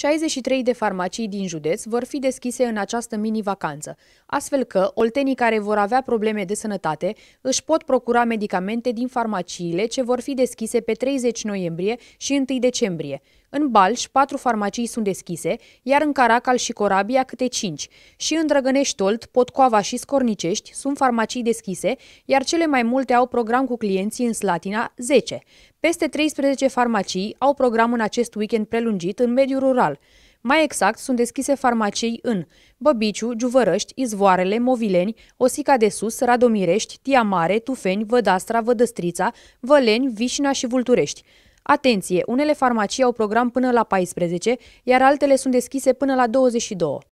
63 de farmacii din județ vor fi deschise în această mini-vacanță, astfel că oltenii care vor avea probleme de sănătate își pot procura medicamente din farmaciile ce vor fi deschise pe 30 noiembrie și 1 decembrie, în Balș, patru farmacii sunt deschise, iar în Caracal și Corabia câte cinci. Și în Drăgănești, Olt, Potcoava și Scornicești sunt farmacii deschise, iar cele mai multe au program cu clienții în Slatina 10. Peste 13 farmacii au program în acest weekend prelungit în mediul rural. Mai exact, sunt deschise farmacii în Băbiciu, Giuvărăști, Izvoarele, Movileni, Osica de Sus, Radomirești, Tiamare, Tufeni, Vădastra, Vădăstrița, Văleni, Vișina și Vulturești. Atenție! Unele farmacii au program până la 14, iar altele sunt deschise până la 22.